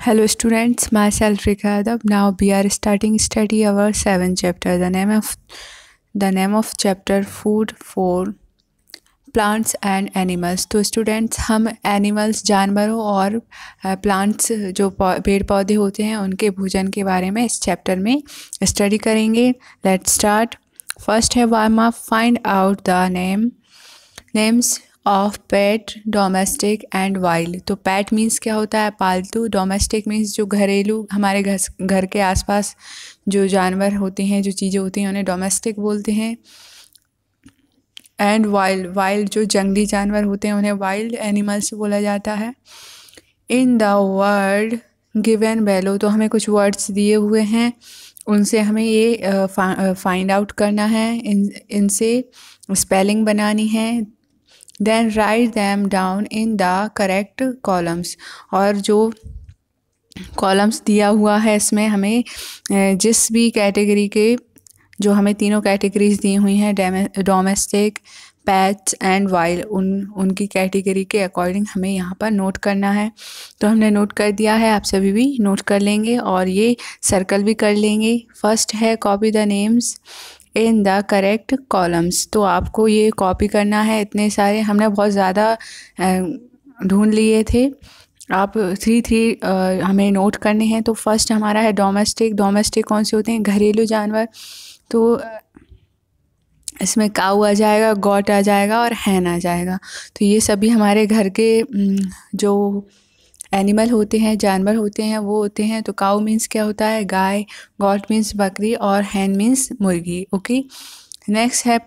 Students myself Rika Adab. Now we are starting study our seven chapter the name of the name of chapter food for plants and animals तो students हम animals जानवरों और plants जो पेड़ पौधे होते हैं उनके भोजन के बारे में इस चैप्टर में स्टडी करेंगे लेट स्टार्ट फर्स्ट है वार्म माफ find out the name names of pet domestic and wild तो पैट मीन्स क्या होता है पालतू डोमेस्टिक मीन्स जो घरेलू हमारे घर घर के आसपास जो जानवर होते हैं जो चीज़ें होती हैं उन्हें डोमेस्टिक बोलते हैं एंड वाइल्ड वाइल्ड जो जंगली जानवर होते हैं उन्हें वाइल्ड एनिमल्स बोला जाता है in the give given below तो हमें कुछ वर्ड्स दिए हुए हैं उनसे हमें ये फाइंड आउट करना है इन इनसे स्पेलिंग बनानी है then write them down in the correct columns और जो कॉलम्स दिया हुआ है इसमें हमें जिस भी कैटेगरी के जो हमें तीनों कैटेगरीज दी हुई हैं डोमेस्टिक पैच एंड वाइल उन उनकी कैटेगरी के अकॉर्डिंग हमें यहाँ पर नोट करना है तो हमने नोट कर दिया है आप सभी भी नोट कर लेंगे और ये सर्कल भी कर लेंगे फर्स्ट है copy the names in the correct columns तो आपको ये कॉपी करना है इतने सारे हमने बहुत ज़्यादा ढूंढ लिए थे आप थ्री थ्री हमें नोट करने हैं तो फर्स्ट हमारा है डोमेस्टिक डोमेस्टिक कौन से होते हैं घरेलू जानवर तो इसमें काऊ आ जाएगा गॉट आ जाएगा और हैन आ जाएगा तो ये सभी हमारे घर के जो एनिमल होते हैं जानवर होते हैं वो होते हैं तो काऊ मीन्स क्या होता है गाय गॉट मीन्स बकरी और हैन मीन्स मुर्गी ओके नेक्स्ट है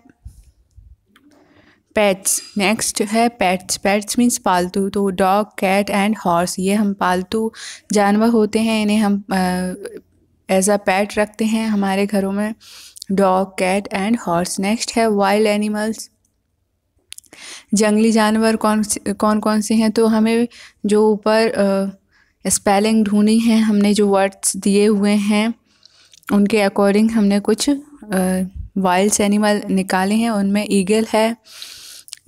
पेट्स नेक्स्ट है पेट्स पेट्स मीन्स पालतू तो डॉग कैट एंड हॉर्स ये हम पालतू जानवर होते हैं इन्हें हम एज अ पैट रखते हैं हमारे घरों में dog cat and horse next है वाइल्ड एनिमल्स जंगली जानवर कौन से कौन कौन से हैं तो हमें जो ऊपर स्पेलिंग ढूंढी है हमने जो वर्ड्स दिए हुए हैं उनके अकॉर्डिंग हमने कुछ वाइल्ड्स एनिमल निकाले हैं उनमें ईगल है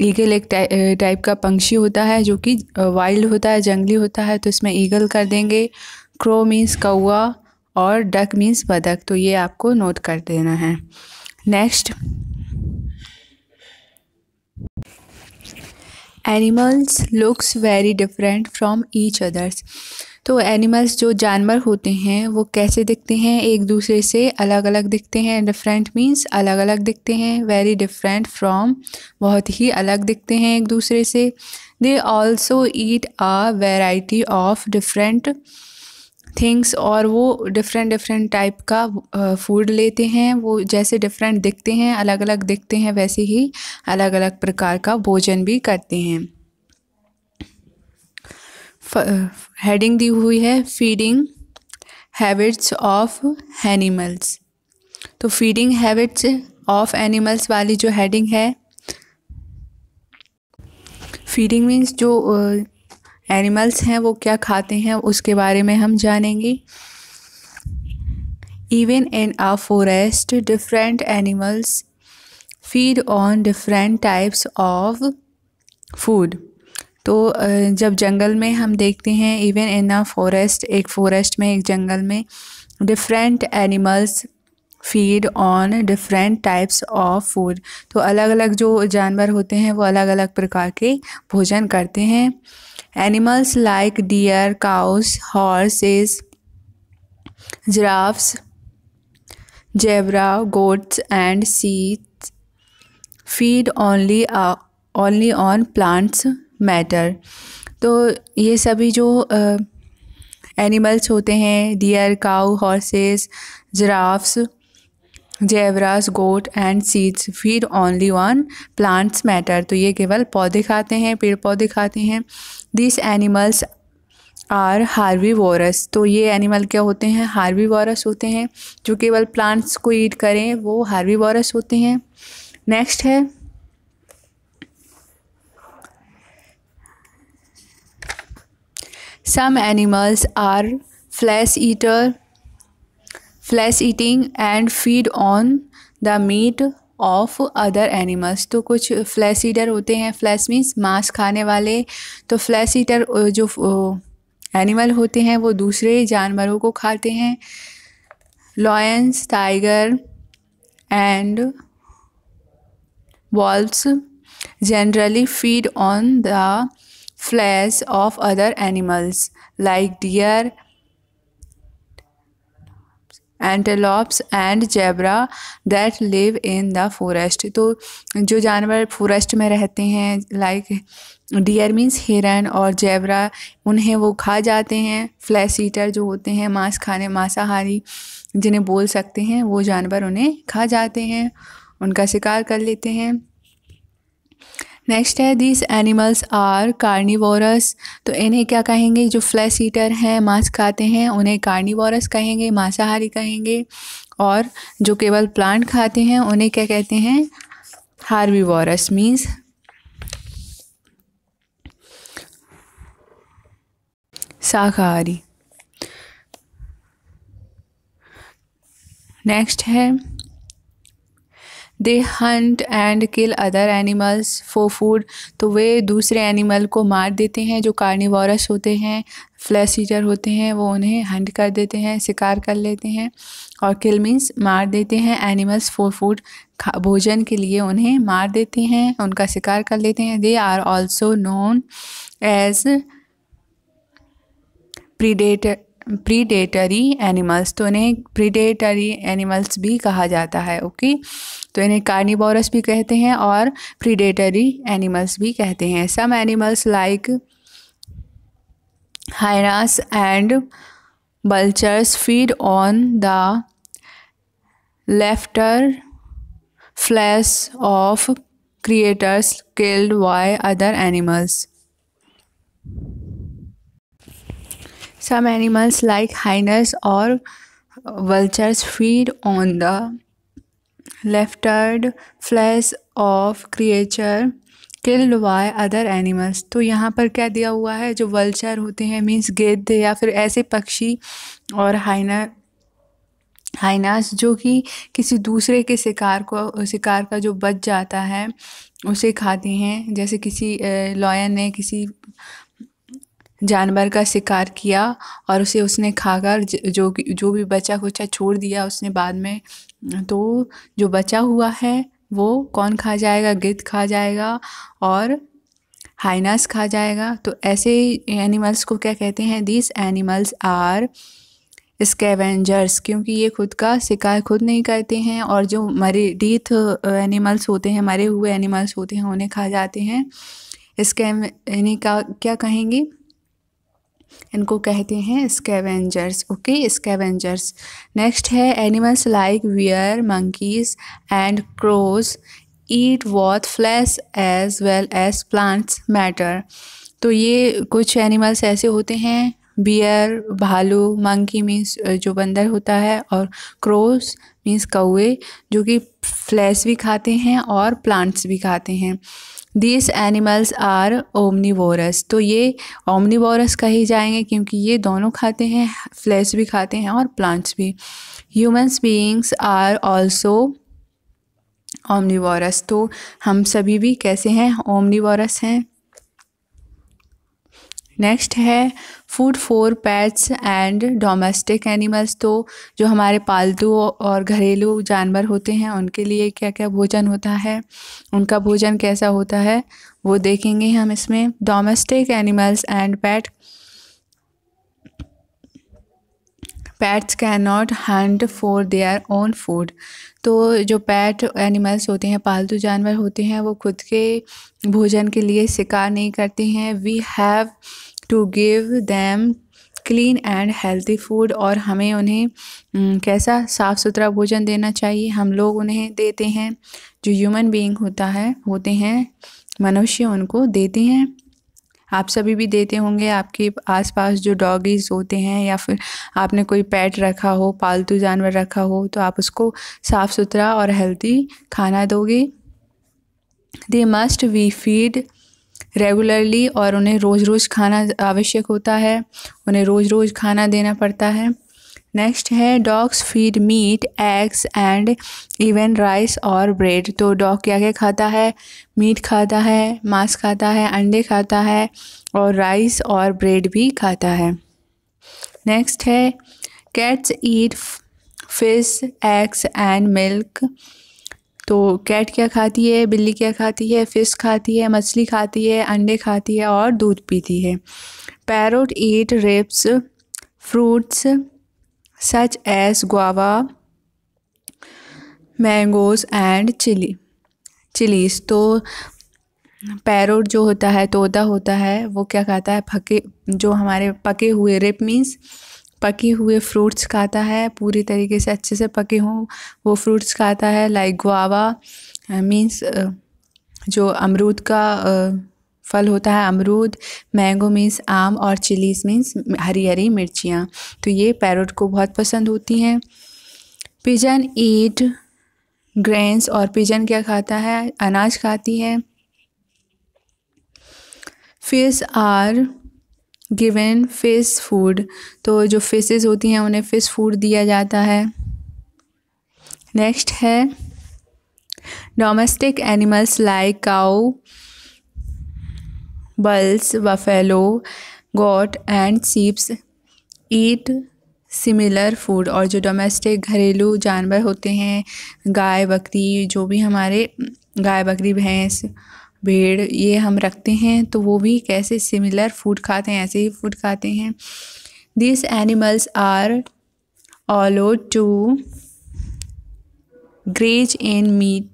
ईगल एक टाइप टा, का पंक्षी होता है जो कि वाइल्ड होता है जंगली होता है तो इसमें ईगल कर देंगे क्रो मीन्स कौआ और डक मीन्स बदक तो ये आपको नोट कर देना है next animals looks very different from each others तो एनिमल्स जो जानवर होते हैं वो कैसे दिखते हैं एक दूसरे से अलग अलग दिखते हैं डिफरेंट मीन्स अलग अलग दिखते हैं वेरी डिफरेंट फ्रॉम बहुत ही अलग दिखते हैं एक दूसरे से they also eat a variety of different things और वो डिफरेंट डिफरेंट टाइप का फूड लेते हैं वो जैसे डिफरेंट दिखते हैं अलग अलग दिखते हैं वैसे ही अलग अलग प्रकार का भोजन भी करते हैं हेडिंग दी हुई है फीडिंग हैबिट्स ऑफ एनिमल्स तो फीडिंग हैबिट्स ऑफ एनिमल्स वाली जो हेडिंग है फीडिंग मीन्स जो uh, एनिमल्स हैं वो क्या खाते हैं उसके बारे में हम जानेंगे even in a forest different animals feed on different types of food तो जब जंगल में हम देखते हैं इवन इन आ फॉरेस्ट एक फॉरेस्ट में एक जंगल में different animals feed on different types of food तो अलग अलग जो जानवर होते हैं वो अलग अलग प्रकार के भोजन करते हैं Animals like deer, cows, horses, giraffes, zebra, goats, and sheep feed only uh, only on plants matter. तो ये सभी जो एनिमल्स uh, होते हैं deer cow horses giraffes zebras goat and seeds feed only on plants matter तो ये केवल पौधे खाते हैं पेड़ पौधे खाते हैं this animals are herbivores तो ये एनिमल क्या होते हैं हार्वी वॉरस होते हैं जो केवल प्लांट्स को ईट करें वो हार्वी वॉरस होते हैं नेक्स्ट है some animals are flesh eater flesh eating and feed on the meat of other animals तो कुछ फ्लैश ईटर होते हैं फ्लैश मीन्स मांस खाने वाले तो फ्लैश ईटर जो एनिमल होते हैं वो दूसरे जानवरों को खाते हैं lions tiger and wolves generally feed on the flesh of other animals like deer antelopes and zebra that live in the forest तो जो जानवर फॉरेस्ट में रहते हैं लाइक डियर मीन्स हिरन और जेबरा उन्हें वो खा जाते हैं फ्लैश ईटर जो होते हैं मांस खाने मांसाहारी जिन्हें बोल सकते हैं वो जानवर उन्हें खा जाते हैं उनका शिकार कर लेते हैं नेक्स्ट है दिस एनिमल्स आर कार्निवोरस तो इन्हें क्या कहेंगे जो फ्लैश ईटर हैं मांस खाते हैं उन्हें कार्निवोरस कहेंगे मांसाहारी कहेंगे और जो केवल प्लांट खाते हैं उन्हें क्या कहते हैं हार्बीवोरस मीन्स शाकाहारी नेक्स्ट है they hunt and kill other animals for food तो वे दूसरे एनिमल को मार देते हैं जो कार्निवोरस होते हैं फ्लैश ईटर होते हैं वो उन्हें हंट कर देते हैं शिकार कर लेते हैं और किल मीन्स मार देते हैं एनिमल्स फॉर फूड भोजन के लिए उन्हें मार देते हैं उनका शिकार कर लेते हैं they are also known as predator predatory animals तो इन्हें प्रीडेटरी एनिमल्स भी कहा जाता है ओके तो इन्हें कार्निबोरस भी कहते हैं और प्रीडेटरी एनिमल्स भी कहते हैं some animals like hyenas and vultures feed on the leftover flesh of creators killed by other animals some animals like hyenas और vultures feed on the leftover flesh of creature killed by other animals तो यहाँ पर क्या दिया हुआ है जो vulture होते हैं मीन्स गेद या फिर ऐसे पक्षी और हाइना हाइनास जो कि किसी दूसरे के शिकार को शिकार का जो बच जाता है उसे खाते हैं जैसे किसी लॉयन ने किसी जानवर का शिकार किया और उसे उसने खाकर जो जो भी बचा खुचा छोड़ दिया उसने बाद में तो जो बचा हुआ है वो कौन खा जाएगा गिद्ध खा जाएगा और हाइनास खा जाएगा तो ऐसे एनिमल्स को क्या कहते हैं दिस एनिमल्स आर स्केवेंजर्स क्योंकि ये खुद का शिकार खुद नहीं करते हैं और जो मरे डीथ एनिमल्स uh, होते हैं मरे हुए एनिमल्स होते हैं उन्हें खा जाते हैं इसके इन्हें का क्या कहेंगे इनको कहते हैं स्केवेंजर्स ओके स्केवेंजर्स नेक्स्ट है एनिमल्स लाइक वियर monkeys and crows eat both flesh as well as plants matter तो ये कुछ एनिमल्स ऐसे होते हैं बियर भालू मंकी मीन्स जो बंदर होता है और क्रोस मीन्स कौए जो कि फ्लैश भी खाते हैं और प्लांट्स भी खाते हैं दिस एनिमल्स आर ओमनीवोरस तो ये ओमनीवोरस कहे जाएंगे क्योंकि ये दोनों खाते हैं फ्लैश भी खाते हैं और प्लांट्स भी humans beings are also omnivorous तो हम सभी भी कैसे हैं ओमनीवोरस हैं नेक्स्ट है food for pets and domestic animals तो जो हमारे पालतू और घरेलू जानवर होते हैं उनके लिए क्या क्या भोजन होता है उनका भोजन कैसा होता है वो देखेंगे हम इसमें domestic animals and pet pets can not hunt for their own food तो जो पैट एनिमल्स होते हैं पालतू जानवर होते हैं वो खुद के भोजन के लिए शिकार नहीं करते हैं we have to give them clean and healthy food और हमें उन्हें कैसा साफ़ सुथरा भोजन देना चाहिए हम लोग उन्हें देते हैं जो ह्यूमन बीइंग होता है होते हैं मनुष्य उनको देते हैं आप सभी भी देते होंगे आपके आसपास जो डॉगीज होते हैं या फिर आपने कोई पेट रखा हो पालतू जानवर रखा हो तो आप उसको साफ़ सुथरा और हेल्दी खाना दोगे they must we feed regularly और उन्हें रोज़ रोज़ खाना आवश्यक होता है उन्हें रोज़ रोज़ खाना देना पड़ता है नेक्स्ट है dogs feed meat eggs and even rice और ब्रेड तो डॉग क्या क्या खाता है मीट खाता है मांस खाता है अंडे खाता है और राइस और ब्रेड भी खाता है नेक्स्ट है cats eat fish eggs and milk तो कैट क्या खाती है बिल्ली क्या खाती है फ़िश खाती है मछली खाती है अंडे खाती है और दूध पीती है parrot eat ripe fruits such as guava mangoes and chili chillies तो पैरोट जो होता है तोता होता है वो क्या खाता है पके जो हमारे पके हुए रिप मीन्स पके हुए फ्रूट्स खाता है पूरी तरीके से अच्छे से पके हों वो फ्रूट्स खाता है लाइक गुआवा मीन्स जो अमरूद का uh, फल होता है अमरूद मैंगो मीन्स आम और चिलीज मीन्स हरी हरी मिर्चियाँ तो ये पैरोट को बहुत पसंद होती हैं पिजन ईट ग्रेन्स और पिजन क्या खाता है अनाज खाती है fish are given fish food तो जो फिशेज होती हैं उन्हें फ़िश फूड दिया जाता है नेक्स्ट है domestic animals like cow bulls buffalo goat and sheeps eat similar food और जो डोमेस्टिक घरेलू जानवर होते हैं गाय बकरी जो भी हमारे गाय बकरी भैंस भेड़ ये हम रखते हैं तो वो भी कैसे सिमिलर फूड खाते हैं ऐसे ही फूड खाते हैं this animals are allowed to graze in meat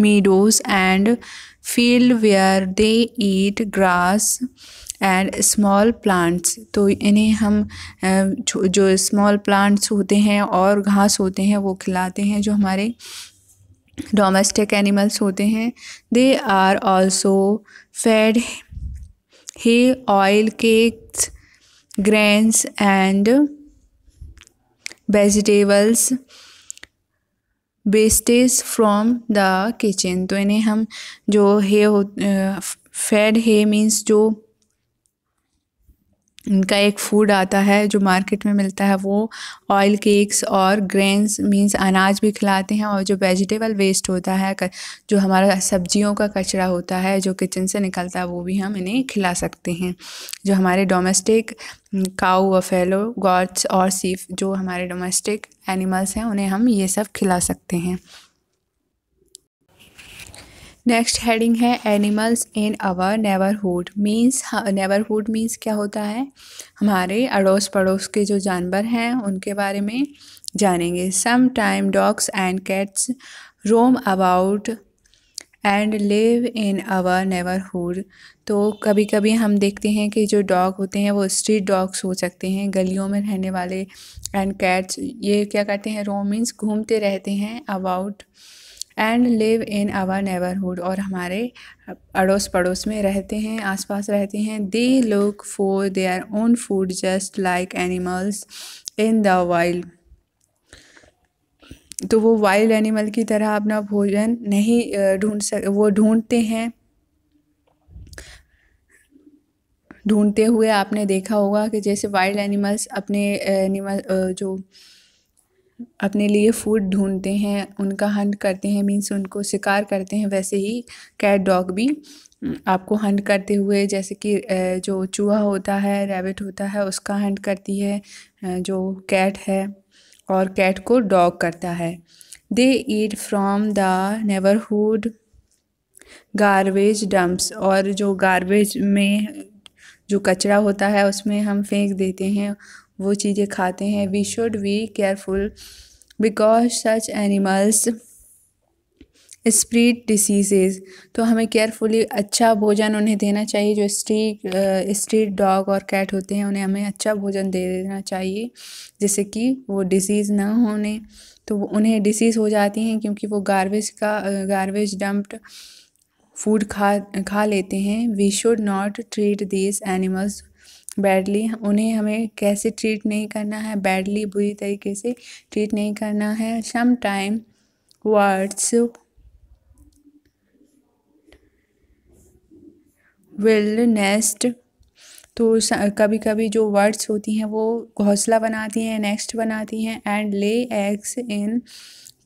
meadows and field where they eat grass and small plants तो इन्हें हम जो स्मॉल प्लांट्स होते हैं और घास होते हैं वो खिलाते हैं जो हमारे डोमेस्टिक एनिमल्स होते हैं they are also fed hay oil cakes grains and vegetables wastage from the kitchen तो इन्हें हम जो हे फेड हे मीन्स जो इनका एक फूड आता है जो मार्केट में मिलता है वो ऑयल केक्स और ग्रेन्स मींस अनाज भी खिलाते हैं और जो वेजिटेबल वेस्ट होता है जो हमारा सब्जियों का कचरा होता है जो किचन से निकलता है वो भी हम इन्हें खिला सकते हैं जो हमारे डोमेस्टिक काऊ वफेलो गॉड्स और सीफ जो हमारे डोमेस्टिक एनिमल्स हैं उन्हें हम ये सब खिला सकते हैं नेक्स्ट हेडिंग है animals in our neighbourhood means neighbourhood means क्या होता है हमारे अड़ोस पड़ोस के जो जानवर हैं उनके बारे में जानेंगे some time dogs and cats roam about and live in our neighbourhood तो कभी कभी हम देखते हैं कि जो डॉग होते हैं वो स्ट्रीट डॉग्स हो सकते हैं गलियों में रहने वाले एंड कैट्स ये क्या करते हैं रोम मीन्स घूमते रहते हैं about and live in our neighbourhood और हमारे अड़ोस पड़ोस में रहते हैं आसपास रहते हैं they look for their own food just like animals in the wild तो वो वाइल्ड एनिमल की तरह अपना भोजन नहीं ढूंढ सक वो ढूंढते हैं ढूंढते हुए आपने देखा होगा कि जैसे वाइल्ड एनिमल्स अपने एनिमल जो अपने लिए फूड ढूंढते हैं उनका हंट करते हैं मीन्स उनको शिकार करते हैं वैसे ही कैट डॉग भी आपको हंट करते हुए जैसे कि जो चूहा होता है रैबिट होता है उसका हंट करती है जो कैट है और कैट को डॉग करता है they eat from the neighbourhood garbage dumps और जो गारबेज में जो कचरा होता है उसमें हम फेंक देते हैं वो चीज़ें खाते हैं we should we careful because such animals spread diseases तो हमें केयरफुली अच्छा भोजन उन्हें देना चाहिए जो स्ट्रीट स्ट्रीट डॉग और कैट होते हैं उन्हें हमें अच्छा भोजन दे देना चाहिए जैसे कि वो डिसीज़ ना होने तो उन्हें डिसीज़ हो जाती हैं क्योंकि वो गारबेज का गारबेज डम्प्ड फूड खा खा लेते हैं we should not treat this animals badly उन्हें हमें कैसे ट्रीट नहीं करना है बैडली बुरी तरीके से ट्रीट नहीं करना है some time birds will nest तो कभी कभी जो वर्ड्स होती हैं वो घोंसला बनाती हैं नेक्स्ट बनाती हैं and lay eggs in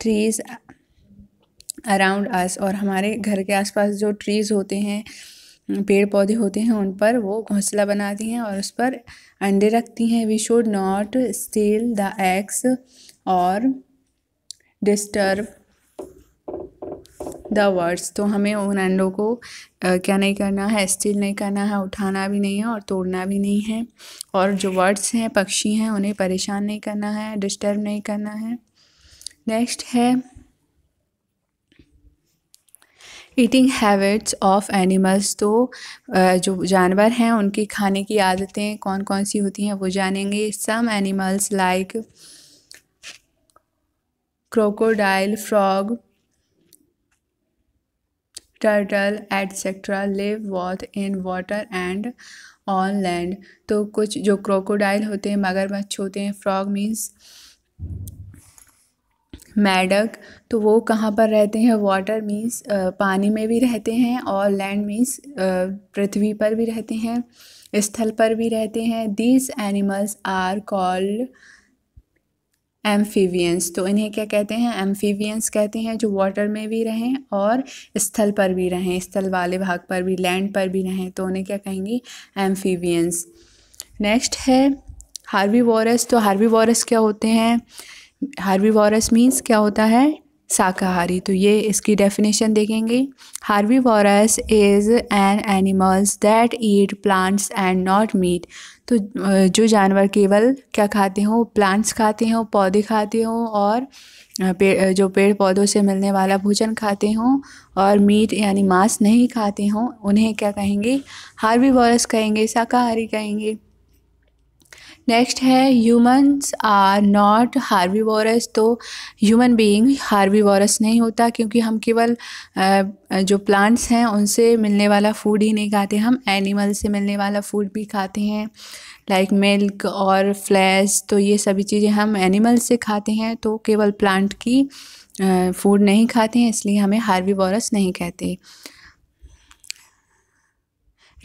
trees around us और हमारे घर के आसपास जो ट्रीज़ होते हैं पेड़ पौधे होते हैं उन पर वो घोंसला बनाती हैं और उस पर अंडे रखती हैं we should not steal the eggs और डिस्टर्ब द वर्ड्स तो हमें उन अंडों को आ, क्या नहीं करना है स्टील नहीं करना है उठाना भी नहीं है और तोड़ना भी नहीं है और जो वर्ड्स हैं पक्षी हैं उन्हें परेशान नहीं करना है डिस्टर्ब नहीं करना है नेक्स्ट है ईटिंग हैबिट्स ऑफ एनिमल्स तो जो जानवर हैं उनकी खाने की आदतें कौन कौन सी होती हैं वो जानेंगे some animals like crocodile frog turtle etcetera live both in water and on land तो कुछ जो क्रोकोडाइल होते हैं मगरमच्छ होते हैं फ्रॉग मीन्स मैडक तो वो कहाँ पर रहते हैं वाटर मीन्स पानी में भी रहते हैं और लैंड मीन्स पृथ्वी पर भी रहते हैं स्थल पर भी रहते हैं these animals are called amphibians तो इन्हें क्या कहते हैं एम्फीवियंस कहते हैं जो वाटर में भी रहें और स्थल पर भी रहें स्थल वाले भाग पर भी लैंड पर भी रहें तो उन्हें क्या कहेंगे एम्फीवियंस नेक्स्ट है हार्वी वॉरस तो हार्वी वॉरस क्या होते हैं वॉरस मीन्स क्या होता है शाकाहारी तो ये इसकी डेफिनेशन देखेंगे herbivores is an animals that eat plants and not meat तो जो जानवर केवल क्या खाते हो प्लांट्स खाते हो पौधे खाते हो और पेड़ जो पेड़ पौधों से मिलने वाला भोजन खाते हों और मीट यानी मांस नहीं खाते हों उन्हें क्या कहेंगे हार्वी वॉरस कहेंगे शाकाहारी कहेंगे नेक्स्ट है ह्यूमंस आर नॉट वॉरस तो ह्यूमन बीइंग वॉरस नहीं होता क्योंकि हम केवल जो प्लांट्स हैं उनसे मिलने वाला फूड ही नहीं खाते हम एनिमल से मिलने वाला फूड भी खाते हैं लाइक मिल्क और फ्लैश तो ये सभी चीज़ें हम एनिमल से खाते हैं तो केवल प्लांट की फूड नहीं खाते हैं इसलिए हमें हार्वी वॉरस नहीं कहते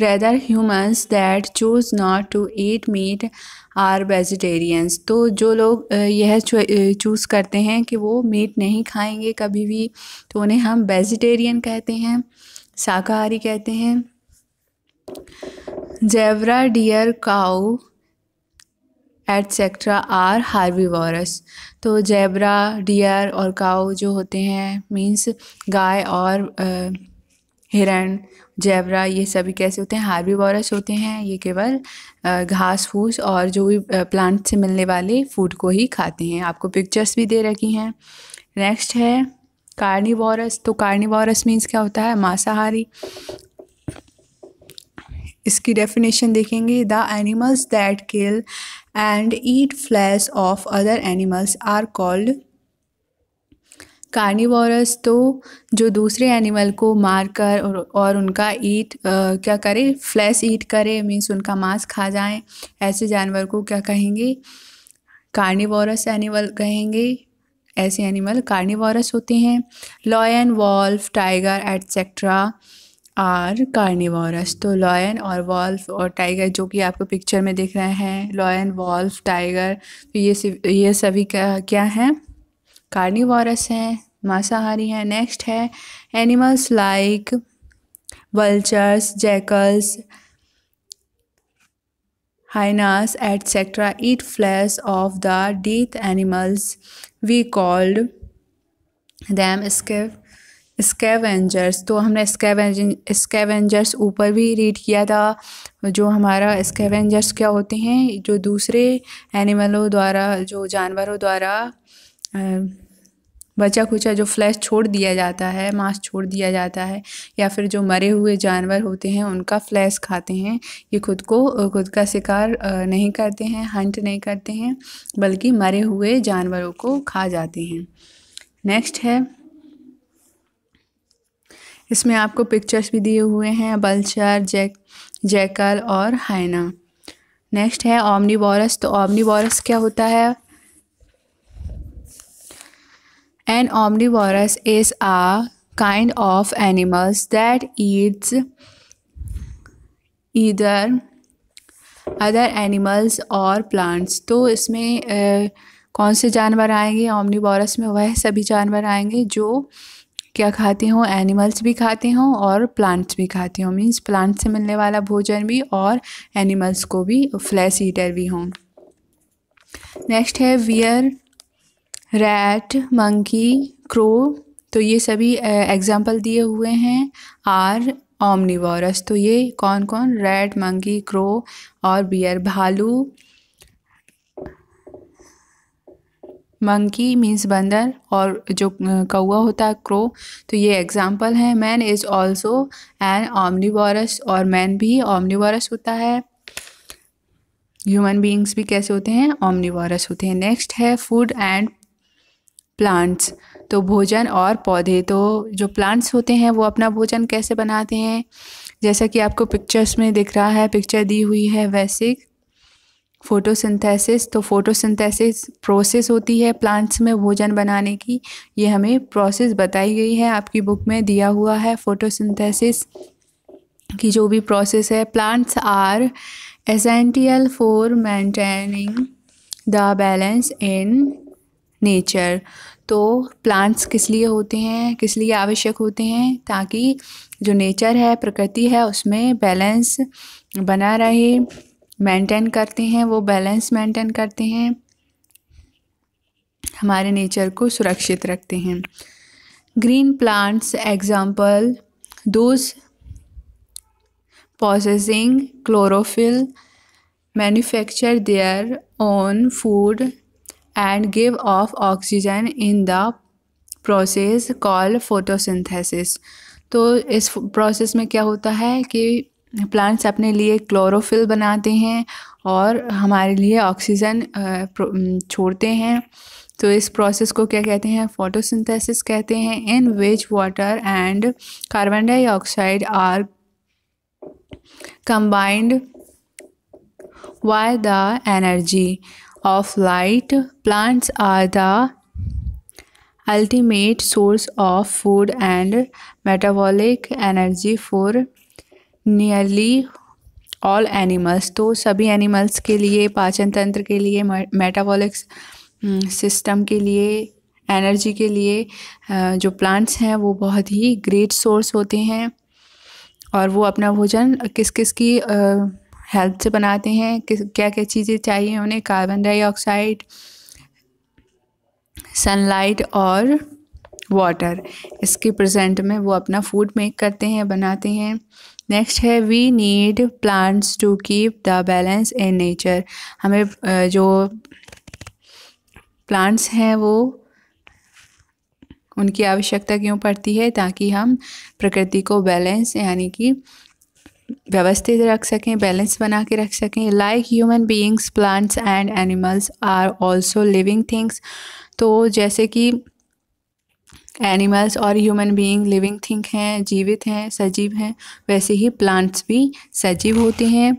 rather humans that choose not to eat meat are vegetarians तो जो लोग यह चूज़ करते हैं कि वो मीट नहीं खाएंगे कभी भी तो उन्हें हम वेजिटेरियन कहते हैं शाकाहारी कहते हैं zebra deer cow etcetera are vores तो जेबरा डियर और काऊ जो होते हैं मीन्स गाय और हिरण जेबरा ये सभी कैसे होते हैं वॉरस होते हैं ये केवल घास फूस और जो भी प्लांट से मिलने वाले फूड को ही खाते हैं आपको पिक्चर्स भी दे रखी हैं नेक्स्ट है कार्निवोरस तो कार्निवोरस मीन्स क्या होता है मांसाहारी इसकी डेफिनेशन देखेंगे the animals that kill and eat flesh of other animals are called carnivorous तो जो दूसरे एनिमल को मार और, और उनका ईट क्या करे फ्लैश ईट करे मीन्स उनका मांस खा जाए ऐसे जानवर को क्या कहेंगे कार्निवोरस एनिमल कहेंगे ऐसे एनिमल कार्निवोरस होते हैं lion wolf tiger etcetera are carnivorous तो लॉयन और वॉल्फ और टाइगर जो कि आपको पिक्चर में दिख रहे हैं लॉयन वॉल्फ टाइगर तो ये ये सभी क्या क्या हैं कार्निवॉरस हैं मांसाहारी हैं नेक्स्ट है animals like vultures jackals hyenas etcetera eat flesh of the death animals we called them scav scavengers तो हमने स्केवेंज स्केवेंजर्स ऊपर भी रीड किया था जो हमारा स्केवेंजर्स क्या होते हैं जो दूसरे एनिमलों द्वारा जो जानवरों द्वारा बचा खुचा जो फ्लैश छोड़ दिया जाता है मांस छोड़ दिया जाता है या फिर जो मरे हुए जानवर होते हैं उनका फ्लैश खाते हैं ये खुद को खुद का शिकार नहीं करते हैं हंट नहीं करते हैं बल्कि मरे हुए जानवरों को खा जाते हैं नेक्स्ट है इसमें आपको पिक्चर्स भी दिए हुए हैं बल्चर जैक जैकल और हाइना नेक्स्ट है ओमनी तो ओमनी क्या होता है An omnivorous is a kind of animals that eats either other animals और प्लांट्स तो इसमें आ, कौन से जानवर आएंगे ओमनीबोरस में वह सभी जानवर आएंगे जो क्या खाते हों एनिमल्स भी खाते हों और प्लांट्स भी खाते हों मीन्स प्लांट से मिलने वाला भोजन भी और एनिमल्स को भी फ्लैश ईटर भी हों नेक्स्ट है वियर रैट मंकी क्रो तो ये सभी एग्जाम्पल दिए हुए हैं आर ओमनीवोरस तो ये कौन कौन रैट मंकी क्रो और बियर भालू मंकी मीन्स बंदर और जो कौआ होता है क्रो तो ये एग्जाम्पल है man is also an omnivorous और मैन भी ओमनीवोरस होता है ह्यूमन बींग्स भी कैसे होते हैं ओमनीवोरस होते हैं नेक्स्ट है फूड एंड प्लांट्स तो भोजन और पौधे तो जो प्लांट्स होते हैं वो अपना भोजन कैसे बनाते हैं जैसा कि आपको पिक्चर्स में दिख रहा है पिक्चर दी हुई है वैसे फोटोसिंथेसिस तो फोटोसिंथेसिस प्रोसेस होती है प्लांट्स में भोजन बनाने की ये हमें प्रोसेस बताई गई है आपकी बुक में दिया हुआ है फोटोसिंथेसिस की जो भी प्रोसेस है plants are essential for maintaining the balance in nature तो प्लांट्स किस लिए होते हैं किस लिए आवश्यक होते हैं ताकि जो नेचर है प्रकृति है उसमें बैलेंस बना रहे मेंटेन करते हैं वो बैलेंस मेंटेन करते हैं हमारे नेचर को सुरक्षित रखते हैं green plants example those processing chlorophyll manufacture their own food and give off oxygen in the process call photosynthesis तो इस प्रोसेस में क्या होता है कि प्लांट्स अपने लिए क्लोरोफिल बनाते हैं और हमारे लिए ऑक्सीजन छोड़ते हैं तो इस प्रोसेस को क्या कहते हैं फोटोसिंथेसिस कहते हैं in which water and carbon dioxide are combined by the energy of light, plants are the ultimate source of food and metabolic energy for nearly all animals तो सभी एनिमल्स के लिए पाचन तंत्र के लिए मेटाबॉलिक्स सिस्टम के लिए एनर्जी के लिए जो प्लांट्स हैं वो बहुत ही ग्रेट सोर्स होते हैं और वो अपना भोजन किस किस की हेल्प से बनाते हैं किस क्या क्या चीज़ें चाहिए उन्हें कार्बन डाइऑक्साइड सनलाइट और वाटर इसके प्रेजेंट में वो अपना फूड मेक करते हैं बनाते हैं नेक्स्ट है we need plants to keep the balance in nature हमें जो प्लांट्स हैं वो उनकी आवश्यकता क्यों पड़ती है ताकि हम प्रकृति को बैलेंस यानी कि व्यवस्थित रख सकें बैलेंस बना के रख सकें like human beings plants and animals are also living things तो जैसे कि एनिमल्स और ह्यूमन बीइंग लिविंग थिंग हैं जीवित हैं सजीव हैं वैसे ही प्लांट्स भी सजीव होते हैं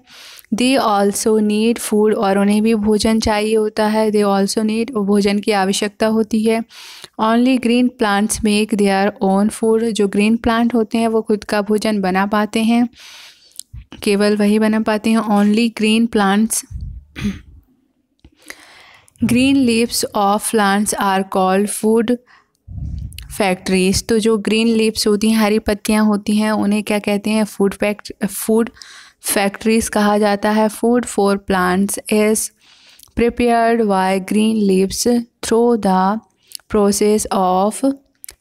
दे ऑल्सो नीड फूड और उन्हें भी भोजन चाहिए होता है दे ऑल्सो नीड भोजन की आवश्यकता होती है only green plants make their own food जो ग्रीन प्लांट होते हैं वो खुद का भोजन बना पाते हैं केवल वही बना पाते हैं only green plants green leaves of plants are called food factories तो जो ग्रीन लीव्स होती हैं हरी पत्तियाँ होती हैं उन्हें क्या कहते हैं फूड फैक्ट फूड फैक्ट्रीज कहा जाता है food for plants is prepared by green leaves through the process of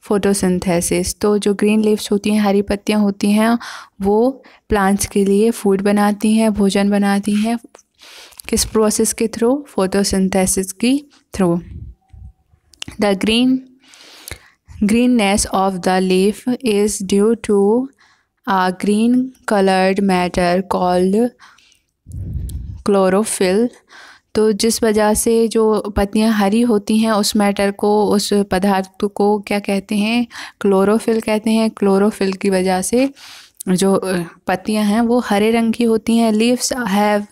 photosynthesis तो जो ग्रीन लीव्स होती हैं हरी पत्तियाँ होती हैं वो प्लांट्स के लिए फूड बनाती हैं भोजन बनाती हैं किस प्रोसेस के थ्रू फोटोसिंथेसिस की through the green greenness of the leaf is due to a green coloured matter called chlorophyll तो जिस वजह से जो पत्तियां हरी होती हैं उस मैटर को उस पदार्थ को क्या कहते हैं क्लोरोफिल कहते हैं क्लोरोफिल की वजह से जो पत्तियां हैं वो हरे रंग की होती हैं leaves have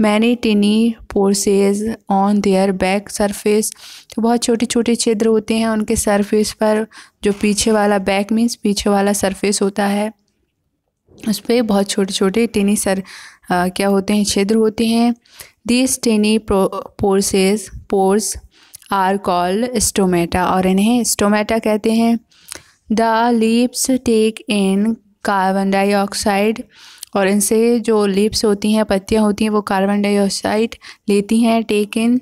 many tiny pores on their back surface तो बहुत छोटे छोटे छिद्र होते हैं उनके सरफेस पर जो पीछे वाला बैक मीन्स पीछे वाला सरफेस होता है उस पर बहुत छोटे छोटे टिनी सर आ, क्या होते हैं छिद्र होते हैं this tiny pores pores are called stomata और इन्हें स्टोमेटा कहते हैं the lips take in carbon dioxide और इनसे जो लिप्स होती हैं पत्तियाँ होती हैं वो कार्बन डाइऑक्साइड लेती हैं टेक इन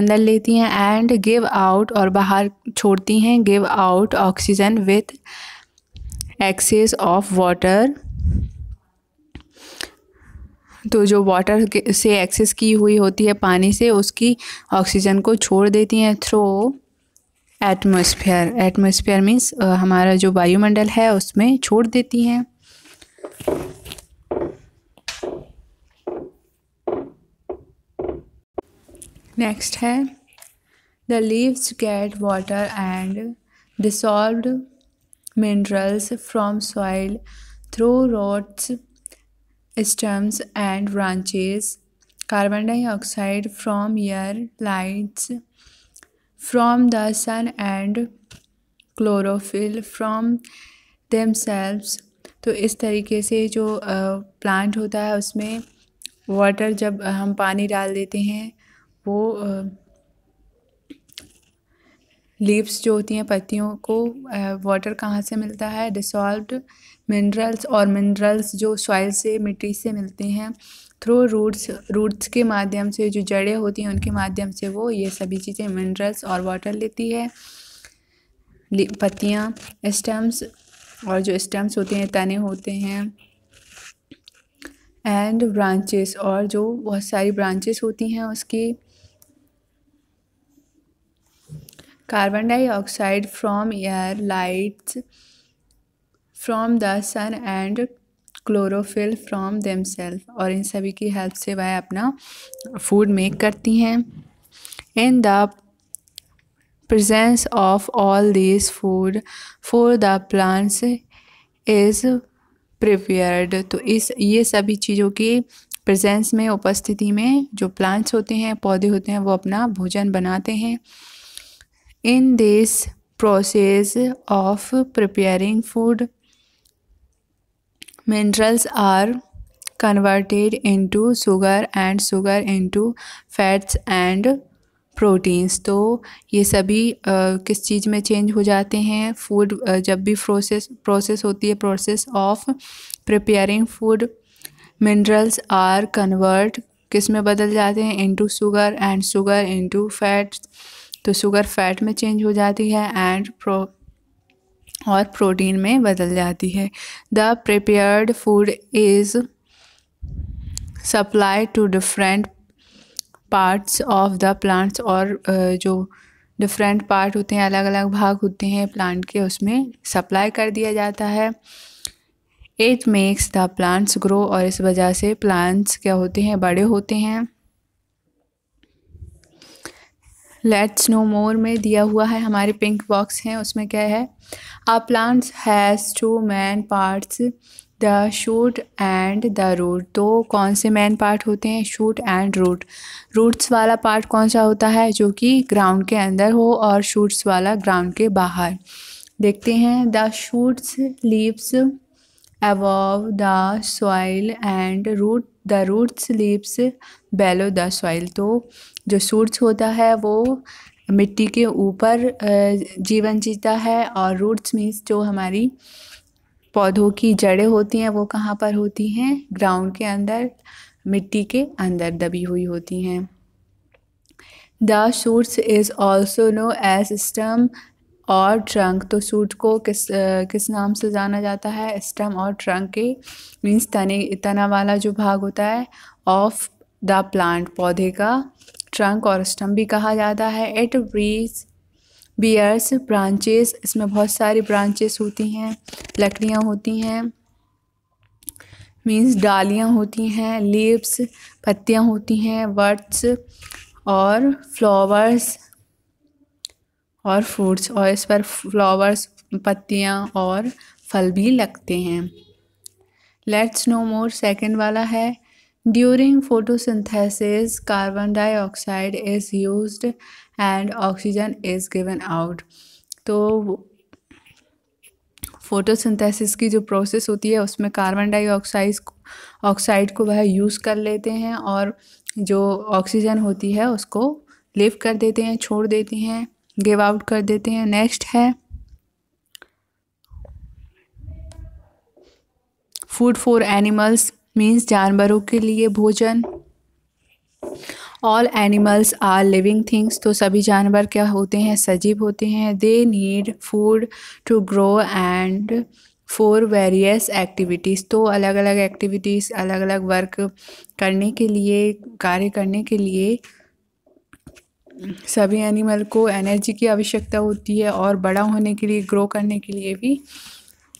अंदर लेती हैं एंड गिव आउट और बाहर छोड़ती हैं give out oxygen with excess of water तो जो वाटर से एक्सेस की हुई होती है पानी से उसकी ऑक्सीजन को छोड़ देती हैं थ्रो एटमोसफियर एटमोसफियर मीन्स हमारा जो वायुमंडल है उसमें छोड़ देती हैं नेक्स्ट है the leaves get water and dissolve minerals from soil through roots stems and branches carbon dioxide from air lights from the sun and chlorophyll from selves तो इस तरीके से जो प्लांट होता है उसमें वाटर जब हम पानी डाल देते हैं वो लीव्स जो होती हैं पत्तियों को वाटर कहाँ से मिलता है डिसॉल्व्ड मिनरल्स और मिनरल्स जो सॉइल से मिट्टी से मिलते हैं थ्रू रूट्स रूट्स के माध्यम से जो जड़ें होती हैं उनके माध्यम से वो ये सभी चीज़ें मिनरल्स और वाटर लेती है पत्तियाँ स्टेम्स और जो स्टेम्स होते हैं तने होते हैं एंड ब्रांचेस और जो बहुत सारी ब्रांचेस होती हैं उसकी carbon dioxide from air lights from the sun and chlorophyll from them self और इन सभी की हेल्प से वह अपना फूड मेक करती हैं in the presence of all this food for the plants is prepared तो इस ये सभी चीज़ों की प्रजेंस में उपस्थिति में जो प्लांट्स होते हैं पौधे होते हैं वो अपना भोजन बनाते हैं in this process of preparing food minerals are converted into sugar and sugar into fats and proteins तो ये सभी आ, किस चीज़ में चेंज हो जाते हैं फूड जब भी प्रोसेस प्रोसेस होती है process of preparing food minerals are convert किस में बदल जाते हैं into sugar and sugar into fats तो शुगर फैट में चेंज हो जाती है एंड प्रो और प्रोटीन में बदल जाती है the prepared food is supply to different parts of the plants और जो डिफरेंट पार्ट होते हैं अलग अलग भाग होते हैं प्लांट के उसमें सप्लाई कर दिया जाता है it makes the plants grow और इस वजह से प्लांट्स क्या होते हैं बड़े होते हैं लेट्स नो मोर में दिया हुआ है हमारे पिंक बॉक्स हैं उसमें क्या है a plants has two main parts the shoot and the root तो कौन से मैन पार्ट होते हैं शूट एंड रूट रूट्स वाला पार्ट कौन सा होता है जो कि ग्राउंड के अंदर हो और शूट्स वाला ग्राउंड के बाहर देखते हैं the shoots lives above the soil and root the roots lives below the soil तो जो सूर्य होता है वो मिट्टी के ऊपर जीवन जीता है और रूट्स मीन्स जो हमारी पौधों की जड़ें होती हैं वो कहाँ पर होती हैं ग्राउंड के अंदर मिट्टी के अंदर दबी हुई होती हैं the shoots is also know as stem और ट्रंक तो सूट को किस किस नाम से जाना जाता है स्टम और ट्रंक के मीन्स तने तना वाला जो भाग होता है ऑफ द प्लांट पौधे का ट्रंक और स्टम भी कहा जाता है इट ब्रीज बियर्स ब्रांचेस इसमें बहुत सारी ब्रांचेस होती हैं लकड़ियाँ होती हैं मीन्स डालियाँ होती हैं लीव्स पत्तियाँ होती हैं वर्ड्स और फ्लावर्स और फ्रूट्स और इस पर फ्लावर्स पत्तियाँ और फल भी लगते हैं लेट्स नो मोर सेकेंड वाला है During photosynthesis, carbon dioxide is used and oxygen is given out. तो फोटोसिंथेसिस की जो प्रोसेस होती है उसमें कार्बन डाइऑक्साइड ऑक्साइड को वह यूज़ कर लेते हैं और जो ऑक्सीजन होती है उसको लिव कर देते हैं छोड़ देते हैं गिव आउट कर देते हैं नेक्स्ट है फूड फॉर एनिमल्स मीन्स जानवरों के लिए भोजन all animals are living things तो सभी जानवर क्या होते हैं सजीव होते हैं they need food to grow and for various activities तो अलग अलग एक्टिविटीज़ अलग अलग वर्क करने के लिए कार्य करने के लिए सभी एनिमल को एनर्जी की आवश्यकता होती है और बड़ा होने के लिए ग्रो करने के लिए भी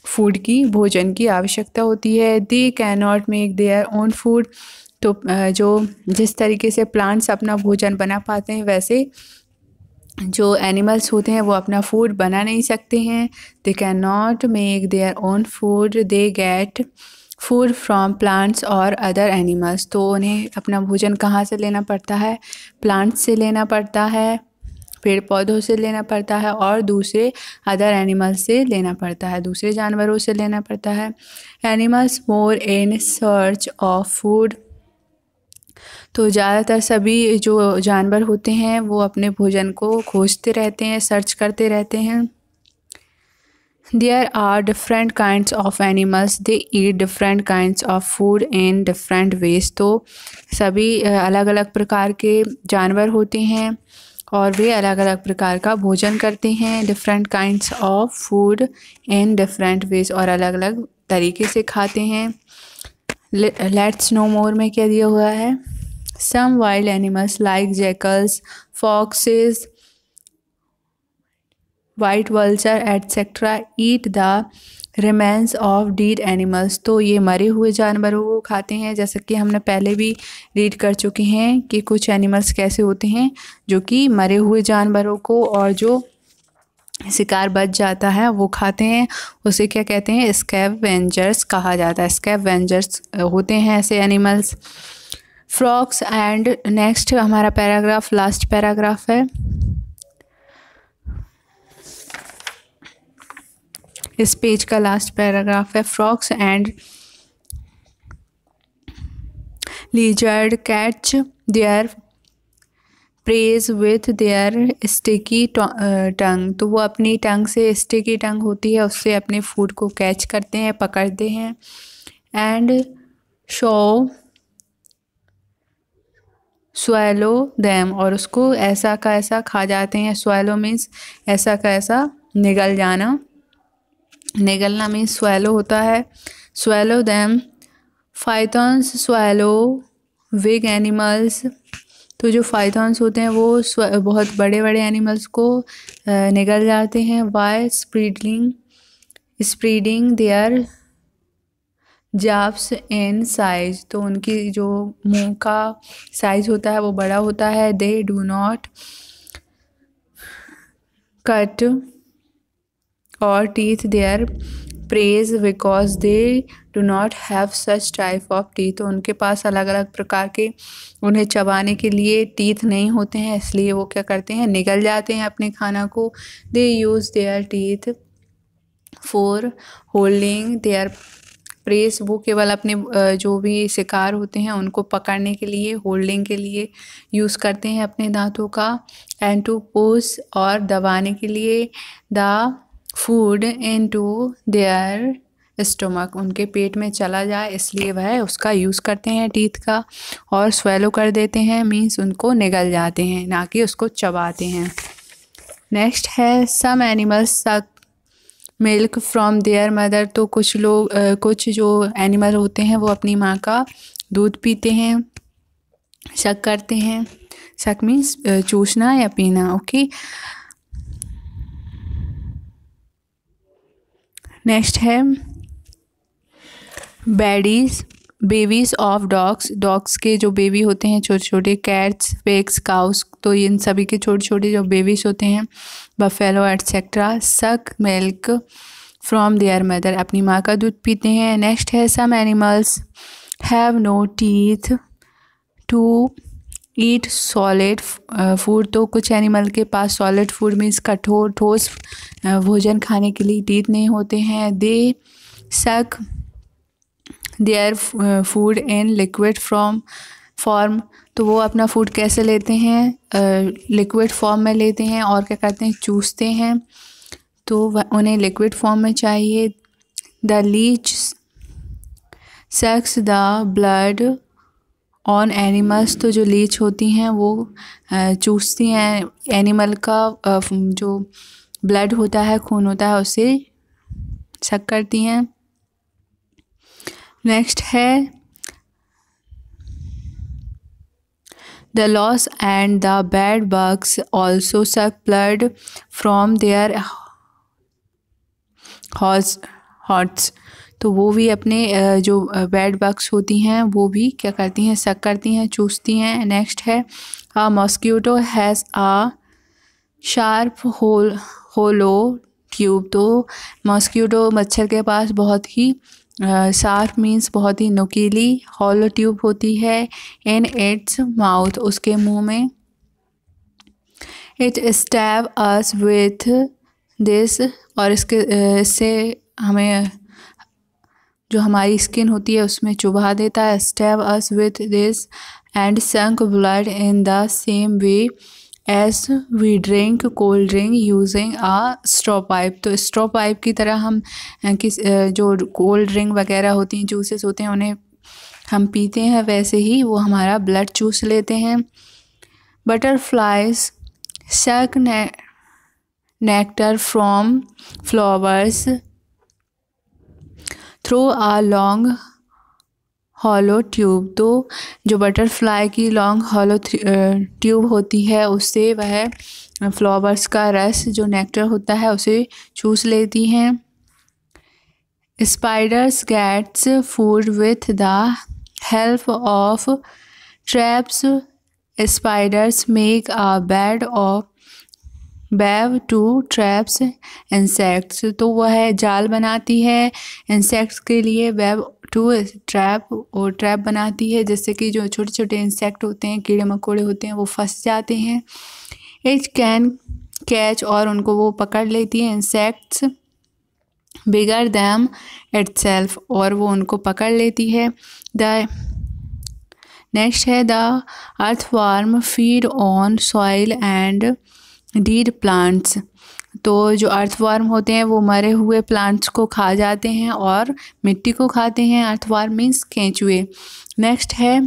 फूड की भोजन की आवश्यकता होती है they can not make their own food तो जो जिस तरीके से प्लांट्स अपना भोजन बना पाते हैं वैसे जो एनिमल्स होते हैं वो अपना फूड बना नहीं सकते हैं they can not make their own food they get food from plants और अदर एनिमल्स तो उन्हें अपना भोजन कहाँ से लेना पड़ता है प्लांट्स से लेना पड़ता है पेड़ पौधों से लेना पड़ता है और दूसरे अदर एनिमल्स से लेना पड़ता है दूसरे जानवरों से लेना पड़ता है animals more in search of food तो ज़्यादातर सभी जो जानवर होते हैं वो अपने भोजन को खोजते रहते हैं सर्च करते रहते हैं there are different kind of animals they eat different kind of food in different ways तो सभी अलग अलग प्रकार के जानवर होते हैं और वे अलग अलग प्रकार का भोजन करते हैं different kinds of food in different ways और अलग अलग तरीके से खाते हैं लेट्स नो मोर में क्या दिया हुआ है some wild animals like jackals foxes white vulture etcetera eat the remains of dead animals तो ये मरे हुए जानवरों को खाते हैं जैसा कि हमने पहले भी रीड कर चुके हैं कि कुछ एनिमल्स कैसे होते हैं जो कि मरे हुए जानवरों को और जो शिकार बच जाता है वो खाते हैं उसे क्या कहते हैं स्कैब वेंजर्स कहा जाता है स्कैब वेंजर्स होते हैं ऐसे एनिमल्स फ्रॉक्स एंड नेक्स्ट हमारा पैराग्राफ लास्ट पैराग्राफ है इस पेज का लास्ट पैराग्राफ है frogs and lizard catch their preys with their sticky tongue तो वो अपनी टंग से स्टिकी टंग होती है उससे अपने फूड को कैच करते हैं पकड़ते हैं एंड शो स्वेलो दैम और उसको ऐसा का ऐसा खा जाते हैं स्वेलो मीन्स ऐसा का ऐसा निगल जाना निगलना मीन स्वेलो होता है swallow them pythons swallow big animals तो जो फाइथॉन्स होते हैं वो बहुत बड़े बड़े एनिमल्स को निगल जाते हैं वाई स्प्रीडलिंग स्प्रीडिंग देयर जाप्स इन साइज तो उनकी जो मुंह का साइज होता है वो बड़ा होता है they do not cut or teeth their praise because they do not have such type of teeth तो उनके पास अलग अलग प्रकार के उन्हें चबाने के लिए टीथ नहीं होते हैं इसलिए वो क्या करते हैं निगल जाते हैं अपने खाना को they use their teeth for holding their preys वो केवल अपने जो भी शिकार होते हैं उनको पकड़ने के लिए होल्डिंग के लिए यूज़ करते हैं अपने दांतों का एंड टू पोस और दबाने के लिए the food into their stomach उनके पेट में चला जाए इसलिए वह उसका यूज़ करते हैं टीथ का और स्वेलो कर देते हैं मीन्स उनको निगल जाते हैं ना कि उसको चबाते हैं नेक्स्ट है some animals suck milk from their mother तो कुछ लोग कुछ जो एनिमल होते हैं वो अपनी माँ का दूध पीते हैं शक करते हैं शक मीन्स चूसना या पीना ओके okay? नेक्स्ट है babies babies of dogs dogs के जो बेबी होते हैं छोटे छोटे कैट्स पेक्स काउस तो इन सभी के छोटे छोटे जो बेबीज होते हैं buffalo etcetera suck milk from their mother अपनी माँ का दूध पीते हैं नेक्स्ट है some animals have no teeth to eat solid food तो कुछ एनिमल के पास सॉलिड फूड मीन्स कठोर ठोस uh, भोजन खाने के लिए टीत नहीं होते हैं they suck their food in liquid from form तो वो अपना फूड कैसे लेते हैं लिक्विड uh, फॉर्म में लेते हैं और क्या करते हैं चूसते हैं तो उन्हें लिक्विड फॉर्म में चाहिए the leech sucks the blood on animals तो जो लीच होती हैं वो चूसती हैं एनिमल का जो ब्लड होता है खून होता है उसे सक करती हैं नेक्स्ट है the lice and the bed bugs also suck blood from their hosts तो वो भी अपने जो बेड बग्स होती हैं वो भी क्या करती हैं सक करती हैं चूसती हैं नेक्स्ट है a mosquito has a sharp hole hollow tube तो मॉस्क्यूटो मच्छर के पास बहुत ही शार्प मीन्स बहुत ही नुकीली हॉलो ट्यूब होती है इन इट्स माउथ उसके मुंह में it stab us with this और इसके इससे हमें जो हमारी स्किन होती है उसमें चुभा देता है stab us with this and suck blood in the same way as we drink cold drink using a straw pipe तो स्ट्रॉ पाइप की तरह हम किस जो कोल्ड ड्रिंक वगैरह होती हैं जूसेस होते हैं उन्हें हम पीते हैं वैसे ही वो हमारा ब्लड चूस लेते हैं butterflies suck nectar from flowers through a long hollow tube तो जो बटरफ्लाई की लॉन्ग हॉलो ट्यूब होती है उससे वह फ्लावर्स का रस जो नेक्टर होता है उसे चूस लेती हैं spiders gets food with the help of traps spiders make a web of web to traps insects तो वह है जाल बनाती है इंसेक्ट्स के लिए बैव टू ट्रैप और ट्रैप बनाती है जैसे कि जो छोटे छोटे इंसेक्ट होते हैं कीड़े मकोड़े होते हैं वो फंस जाते हैं इट कैन कैच और उनको वो पकड़ लेती है इंसेक्ट्स बिगर दैम सेल्फ और वो उनको पकड़ लेती है द नेक्स्ट है the earthworm feed on soil and dead plants तो जो अर्थवार्म होते हैं वो मरे हुए प्लांट्स को खा जाते हैं और मिट्टी को खाते हैं अर्थवार्म मीन्स केंचुए नेक्स्ट है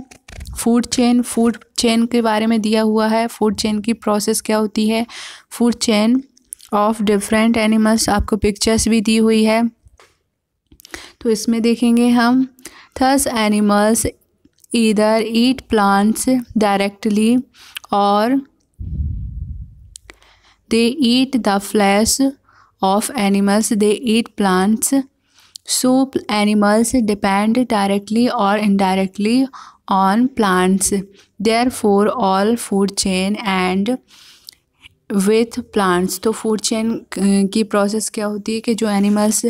फूड चेन फूड चेन के बारे में दिया हुआ है फूड चेन की प्रोसेस क्या होती है food chain of different animals आपको पिक्चर्स भी दी हुई है तो इसमें देखेंगे हम थस एनिमल्स इधर ईट प्लांट्स डायरेक्टली और They eat the flesh of animals, they eat plants. So, animals depend directly or indirectly on plants. Therefore, all food chain and with plants तो फूड चेन की process क्या होती है कि जो animals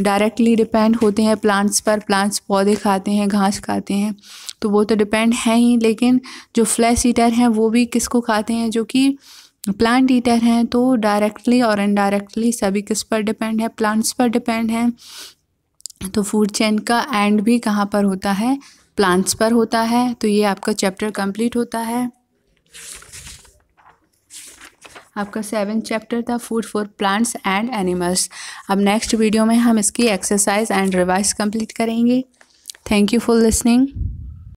directly depend होते हैं प्लांट्स पर प्लांट्स पौधे खाते हैं घास खाते हैं तो वो तो डिपेंड हैं ही लेकिन जो फ्लैश ईटर हैं वो भी किसको खाते हैं जो कि प्लांट ईटर हैं तो डायरेक्टली और इनडायरेक्टली सभी किस पर डिपेंड है प्लांट्स पर डिपेंड है तो फूड चेन का एंड भी कहाँ पर होता है प्लांट्स पर होता है तो ये आपका चैप्टर कंप्लीट होता है आपका सेवन चैप्टर था food for plants and animals अब नेक्स्ट वीडियो में हम इसकी एक्सरसाइज एंड रिवाइज कंप्लीट करेंगे थैंक यू फॉर लिसनिंग